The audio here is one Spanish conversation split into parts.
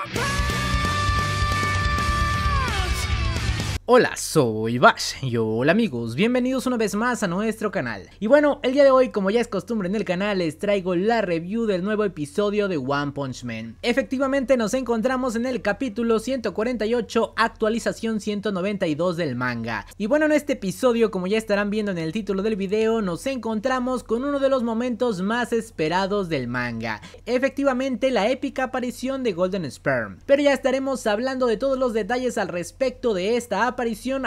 my pain! Hola, soy Bash y hola amigos, bienvenidos una vez más a nuestro canal. Y bueno, el día de hoy, como ya es costumbre en el canal, les traigo la review del nuevo episodio de One Punch Man. Efectivamente nos encontramos en el capítulo 148, actualización 192 del manga. Y bueno, en este episodio, como ya estarán viendo en el título del video, nos encontramos con uno de los momentos más esperados del manga. Efectivamente, la épica aparición de Golden Sperm. Pero ya estaremos hablando de todos los detalles al respecto de esta aparición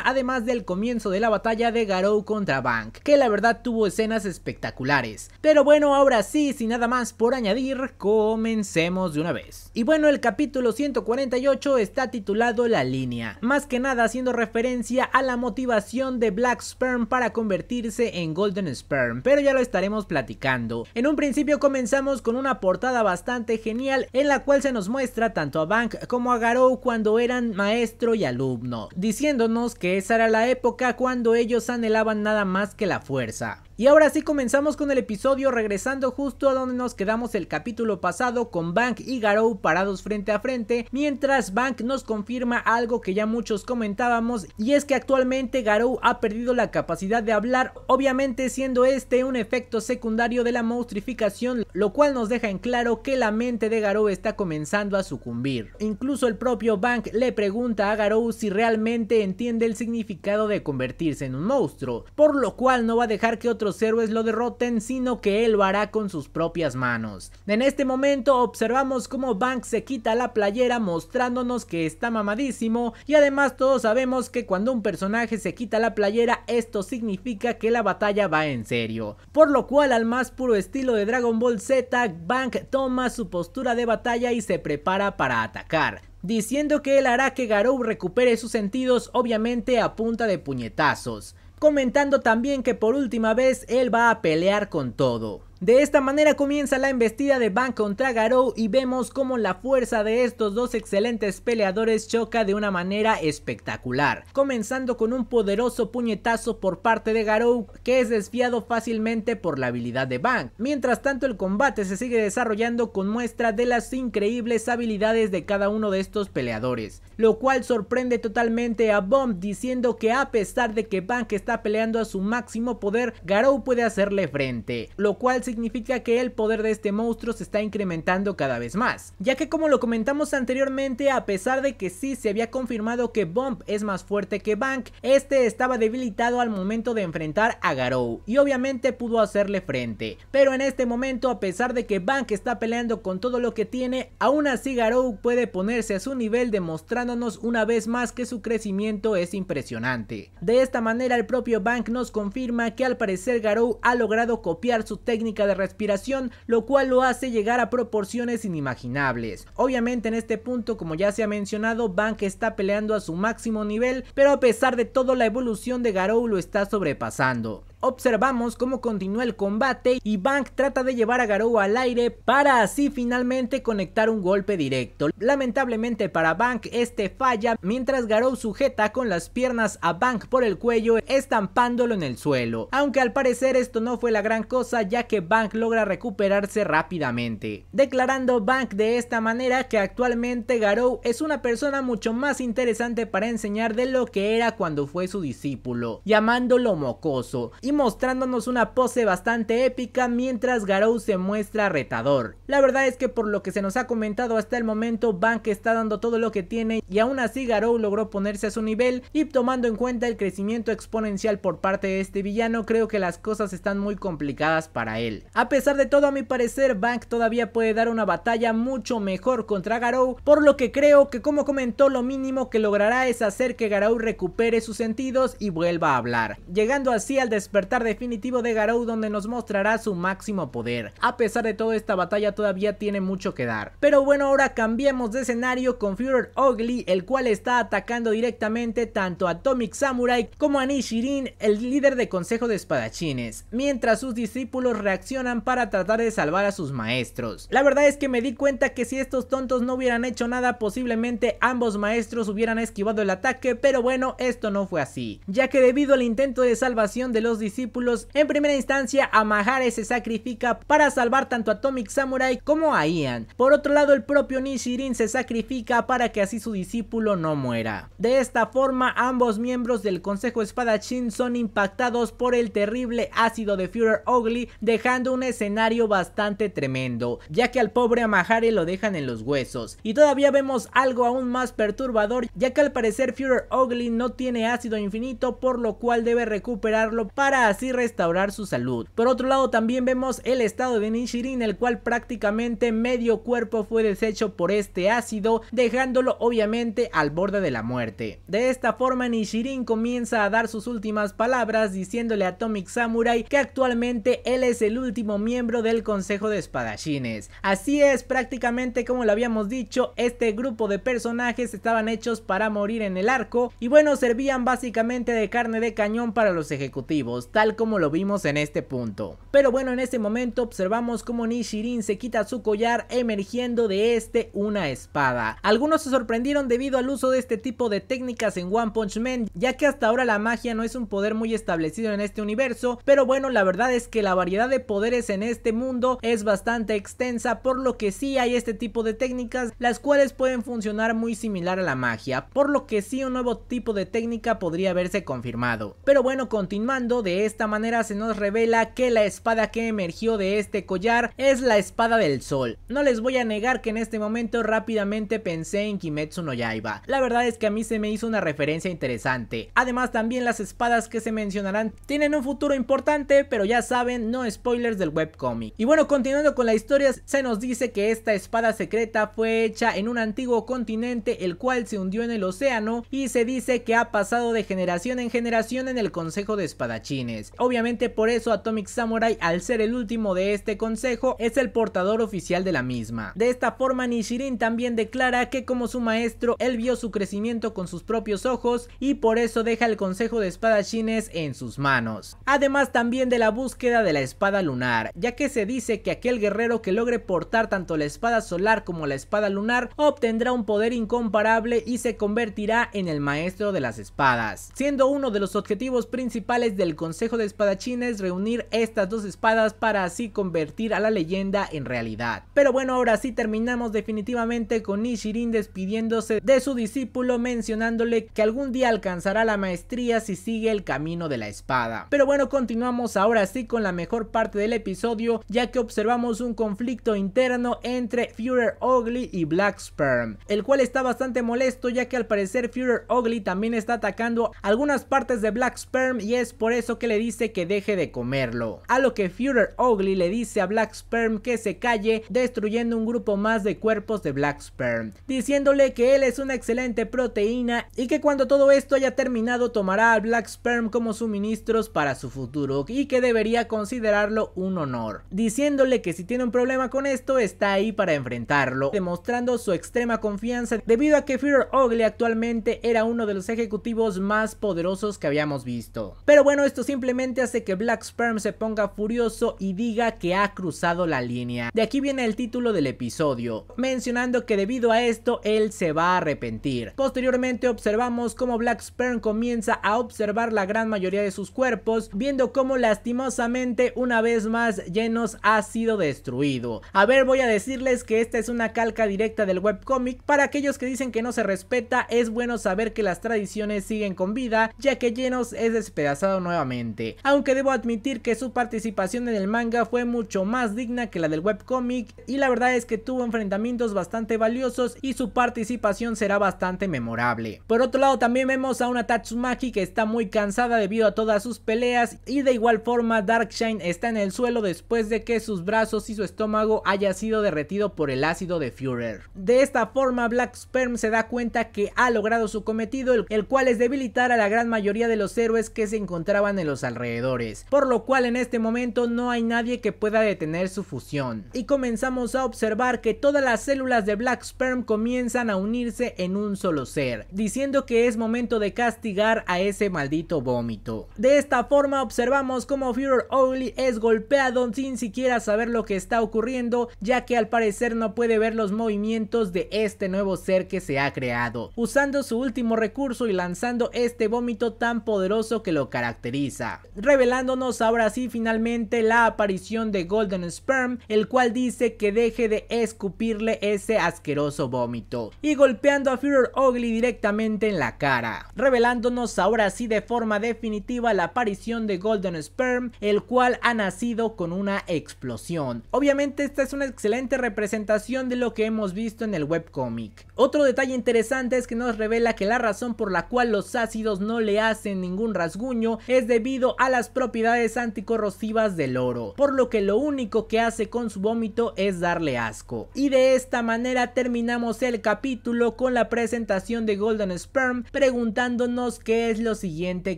además del comienzo de la batalla de Garou contra Bank, que la verdad tuvo escenas espectaculares. Pero bueno, ahora sí, sin nada más por añadir, comencemos de una vez. Y bueno, el capítulo 148 está titulado La línea, más que nada haciendo referencia a la motivación de Black Sperm para convertirse en Golden Sperm, pero ya lo estaremos platicando. En un principio comenzamos con una portada bastante genial en la cual se nos muestra tanto a Bank como a Garou cuando eran maestro y alumno, diciendo que esa era la época cuando ellos anhelaban nada más que la fuerza. Y ahora sí comenzamos con el episodio regresando justo a donde nos quedamos el capítulo pasado con Bank y Garou parados frente a frente mientras Bank nos confirma algo que ya muchos comentábamos y es que actualmente Garou ha perdido la capacidad de hablar obviamente siendo este un efecto secundario de la monstrificación lo cual nos deja en claro que la mente de Garou está comenzando a sucumbir. Incluso el propio Bank le pregunta a Garou si realmente entiende el significado de convertirse en un monstruo por lo cual no va a dejar que otro héroes lo derroten, sino que él lo hará con sus propias manos. En este momento observamos cómo Bank se quita la playera mostrándonos que está mamadísimo y además todos sabemos que cuando un personaje se quita la playera esto significa que la batalla va en serio. Por lo cual al más puro estilo de Dragon Ball Z, Bank toma su postura de batalla y se prepara para atacar diciendo que él hará que Garou recupere sus sentidos obviamente a punta de puñetazos comentando también que por última vez él va a pelear con todo. De esta manera comienza la embestida de bank contra Garou y vemos cómo la fuerza de estos dos excelentes peleadores choca de una manera espectacular, comenzando con un poderoso puñetazo por parte de Garou que es desfiado fácilmente por la habilidad de bank Mientras tanto el combate se sigue desarrollando con muestra de las increíbles habilidades de cada uno de estos peleadores, lo cual sorprende totalmente a Bomb diciendo que a pesar de que Bank está peleando a su máximo poder, Garou puede hacerle frente, lo cual significa que el poder de este monstruo se está incrementando cada vez más, ya que como lo comentamos anteriormente, a pesar de que sí se había confirmado que Bomb es más fuerte que Bank, este estaba debilitado al momento de enfrentar a Garou, y obviamente pudo hacerle frente, pero en este momento a pesar de que Bank está peleando con todo lo que tiene, aún así Garou puede ponerse a su nivel demostrándonos una vez más que su crecimiento es impresionante. De esta manera el propio Bank nos confirma que al parecer Garou ha logrado copiar su técnica de respiración, lo cual lo hace llegar a proporciones inimaginables. Obviamente en este punto, como ya se ha mencionado, Bank está peleando a su máximo nivel, pero a pesar de todo la evolución de Garou lo está sobrepasando. Observamos cómo continúa el combate y Bank trata de llevar a Garou al aire para así finalmente conectar un golpe directo. Lamentablemente para Bank este falla mientras Garou sujeta con las piernas a Bank por el cuello estampándolo en el suelo. Aunque al parecer esto no fue la gran cosa ya que Bank logra recuperarse rápidamente. Declarando Bank de esta manera que actualmente Garou es una persona mucho más interesante para enseñar de lo que era cuando fue su discípulo, llamándolo mocoso. Y mostrándonos una pose bastante épica mientras Garou se muestra retador. La verdad es que por lo que se nos ha comentado hasta el momento Bank está dando todo lo que tiene y aún así Garou logró ponerse a su nivel y tomando en cuenta el crecimiento exponencial por parte de este villano creo que las cosas están muy complicadas para él. A pesar de todo a mi parecer Bank todavía puede dar una batalla mucho mejor contra Garou por lo que creo que como comentó lo mínimo que logrará es hacer que Garou recupere sus sentidos y vuelva a hablar, llegando así al despertar definitivo de Garou donde nos mostrará su máximo poder. A pesar de todo esta batalla todavía tiene mucho que dar. Pero bueno ahora cambiemos de escenario con Führer Ugly el cual está atacando directamente tanto a Atomic Samurai como a Nishirin el líder de consejo de espadachines. Mientras sus discípulos reaccionan para tratar de salvar a sus maestros. La verdad es que me di cuenta que si estos tontos no hubieran hecho nada posiblemente ambos maestros hubieran esquivado el ataque pero bueno esto no fue así. Ya que debido al intento de salvación de los discípulos en primera instancia, Amahare se sacrifica para salvar tanto a Atomic Samurai como a Ian. Por otro lado, el propio Nishirin se sacrifica para que así su discípulo no muera. De esta forma, ambos miembros del Consejo Espadachín son impactados por el terrible ácido de Führer Ugly, dejando un escenario bastante tremendo, ya que al pobre Amahare lo dejan en los huesos. Y todavía vemos algo aún más perturbador, ya que al parecer Führer Ugly no tiene ácido infinito, por lo cual debe recuperarlo para así restaurar su salud. Por otro lado también vemos el estado de Nishirin el cual prácticamente medio cuerpo fue deshecho por este ácido dejándolo obviamente al borde de la muerte. De esta forma Nishirin comienza a dar sus últimas palabras diciéndole a Atomic Samurai que actualmente él es el último miembro del consejo de espadachines. Así es prácticamente como lo habíamos dicho este grupo de personajes estaban hechos para morir en el arco y bueno servían básicamente de carne de cañón para los ejecutivos tal como lo vimos en este punto. Pero bueno, en este momento observamos como Nishirin se quita su collar emergiendo de este una espada. Algunos se sorprendieron debido al uso de este tipo de técnicas en One Punch Man, ya que hasta ahora la magia no es un poder muy establecido en este universo, pero bueno, la verdad es que la variedad de poderes en este mundo es bastante extensa, por lo que sí hay este tipo de técnicas, las cuales pueden funcionar muy similar a la magia, por lo que sí un nuevo tipo de técnica podría haberse confirmado. Pero bueno, continuando, de de esta manera se nos revela que la espada que emergió de este collar es la espada del sol. No les voy a negar que en este momento rápidamente pensé en Kimetsu no Yaiba. La verdad es que a mí se me hizo una referencia interesante. Además también las espadas que se mencionarán tienen un futuro importante, pero ya saben, no spoilers del webcomic. Y bueno, continuando con la historia, se nos dice que esta espada secreta fue hecha en un antiguo continente el cual se hundió en el océano y se dice que ha pasado de generación en generación en el Consejo de Espadachín. Obviamente por eso Atomic Samurai al ser el último de este consejo es el portador oficial de la misma. De esta forma Nishirin también declara que como su maestro él vio su crecimiento con sus propios ojos y por eso deja el consejo de chines en sus manos. Además también de la búsqueda de la espada lunar, ya que se dice que aquel guerrero que logre portar tanto la espada solar como la espada lunar obtendrá un poder incomparable y se convertirá en el maestro de las espadas, siendo uno de los objetivos principales del consejo consejo de espadachines reunir estas dos espadas para así convertir a la leyenda en realidad. Pero bueno, ahora sí terminamos definitivamente con Nishirin despidiéndose de su discípulo mencionándole que algún día alcanzará la maestría si sigue el camino de la espada. Pero bueno, continuamos ahora sí con la mejor parte del episodio ya que observamos un conflicto interno entre Führer Ugly y Black Sperm, el cual está bastante molesto ya que al parecer Führer Ugly también está atacando algunas partes de Black Sperm y es por eso que le dice que deje de comerlo. A lo que Führer Ugly le dice a Black Sperm que se calle destruyendo un grupo más de cuerpos de Black Sperm, diciéndole que él es una excelente proteína y que cuando todo esto haya terminado tomará a Black Sperm como suministros para su futuro y que debería considerarlo un honor, diciéndole que si tiene un problema con esto está ahí para enfrentarlo, demostrando su extrema confianza debido a que Führer Ugly actualmente era uno de los ejecutivos más poderosos que habíamos visto. Pero bueno, esto sí simplemente hace que Black Sperm se ponga furioso y diga que ha cruzado la línea. De aquí viene el título del episodio, mencionando que debido a esto él se va a arrepentir. Posteriormente observamos cómo Black Sperm comienza a observar la gran mayoría de sus cuerpos, viendo cómo lastimosamente una vez más Genos ha sido destruido. A ver, voy a decirles que esta es una calca directa del webcomic, para aquellos que dicen que no se respeta, es bueno saber que las tradiciones siguen con vida, ya que Genos es despedazado nuevamente aunque debo admitir que su participación en el manga fue mucho más digna que la del webcomic y la verdad es que tuvo enfrentamientos bastante valiosos y su participación será bastante memorable. Por otro lado también vemos a una Tatsumaki que está muy cansada debido a todas sus peleas y de igual forma Darkshine está en el suelo después de que sus brazos y su estómago haya sido derretido por el ácido de Führer. De esta forma Black Sperm se da cuenta que ha logrado su cometido el cual es debilitar a la gran mayoría de los héroes que se encontraban en los alrededores, por lo cual en este momento no hay nadie que pueda detener su fusión. Y comenzamos a observar que todas las células de Black Sperm comienzan a unirse en un solo ser, diciendo que es momento de castigar a ese maldito vómito. De esta forma observamos como Fury Owly es golpeado sin siquiera saber lo que está ocurriendo, ya que al parecer no puede ver los movimientos de este nuevo ser que se ha creado, usando su último recurso y lanzando este vómito tan poderoso que lo caracteriza revelándonos ahora sí finalmente la aparición de Golden Sperm, el cual dice que deje de escupirle ese asqueroso vómito, y golpeando a Führer Ugly directamente en la cara, revelándonos ahora sí de forma definitiva la aparición de Golden Sperm, el cual ha nacido con una explosión. Obviamente esta es una excelente representación de lo que hemos visto en el webcómic. Otro detalle interesante es que nos revela que la razón por la cual los ácidos no le hacen ningún rasguño es debido debido a las propiedades anticorrosivas del oro, por lo que lo único que hace con su vómito es darle asco. Y de esta manera terminamos el capítulo con la presentación de Golden Sperm preguntándonos qué es lo siguiente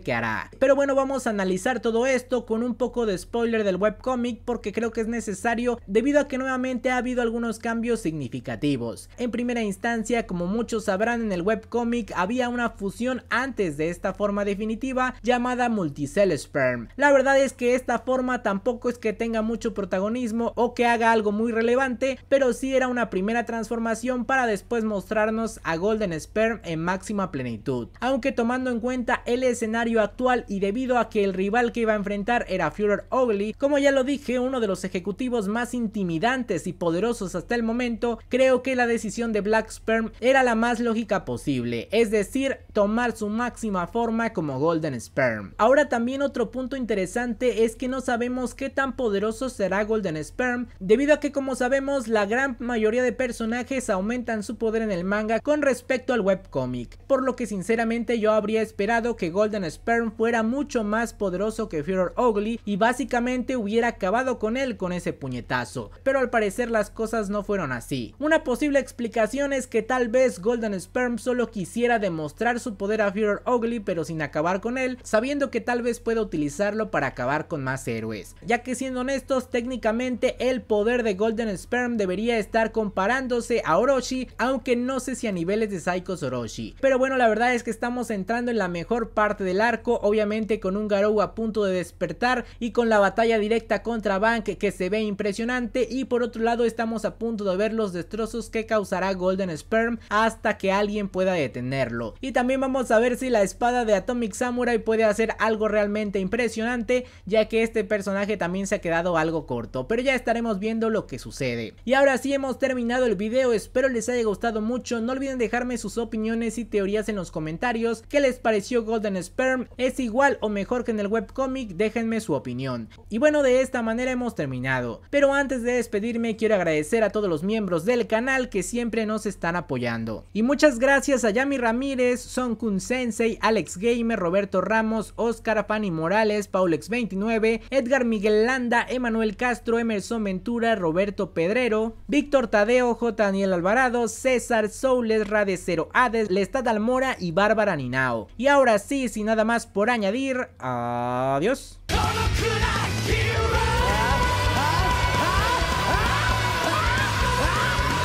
que hará. Pero bueno, vamos a analizar todo esto con un poco de spoiler del webcomic porque creo que es necesario debido a que nuevamente ha habido algunos cambios significativos. En primera instancia, como muchos sabrán en el webcomic había una fusión antes de esta forma definitiva llamada multisector. Sperm. La verdad es que esta forma tampoco es que tenga mucho protagonismo o que haga algo muy relevante, pero sí era una primera transformación para después mostrarnos a Golden Sperm en máxima plenitud. Aunque tomando en cuenta el escenario actual y debido a que el rival que iba a enfrentar era Führer Ugly, como ya lo dije, uno de los ejecutivos más intimidantes y poderosos hasta el momento, creo que la decisión de Black Sperm era la más lógica posible, es decir, tomar su máxima forma como Golden Sperm. Ahora también otro punto interesante es que no sabemos qué tan poderoso será Golden Sperm, debido a que como sabemos la gran mayoría de personajes aumentan su poder en el manga con respecto al webcomic, por lo que sinceramente yo habría esperado que Golden Sperm fuera mucho más poderoso que Führer Ugly y básicamente hubiera acabado con él con ese puñetazo, pero al parecer las cosas no fueron así. Una posible explicación es que tal vez Golden Sperm solo quisiera demostrar su poder a Fear Ugly pero sin acabar con él, sabiendo que tal vez puede utilizarlo para acabar con más héroes, ya que siendo honestos, técnicamente el poder de Golden Sperm debería estar comparándose a Orochi, aunque no sé si a niveles de Psychos Orochi. Pero bueno, la verdad es que estamos entrando en la mejor parte del arco, obviamente con un Garou a punto de despertar y con la batalla directa contra Bank que se ve impresionante y por otro lado estamos a punto de ver los destrozos que causará Golden Sperm hasta que alguien pueda detenerlo. Y también vamos a ver si la espada de Atomic Samurai puede hacer algo realmente impresionante, ya que este personaje también se ha quedado algo corto, pero ya estaremos viendo lo que sucede. Y ahora sí hemos terminado el video, espero les haya gustado mucho, no olviden dejarme sus opiniones y teorías en los comentarios, qué les pareció Golden Sperm, es igual o mejor que en el webcomic, déjenme su opinión. Y bueno, de esta manera hemos terminado, pero antes de despedirme quiero agradecer a todos los miembros del canal que siempre nos están apoyando. Y muchas gracias a Yami Ramírez, Son Kun Sensei, Alex Gamer, Roberto Ramos, Oscar Fanny Morales, Paulex29, Edgar Miguel Landa, Emanuel Castro, Emerson Ventura, Roberto Pedrero, Víctor Tadeo, J. Daniel Alvarado, César Soules, Rade Hades, Lestat Almora y Bárbara Ninao. Y ahora sí, sin nada más por añadir, adiós.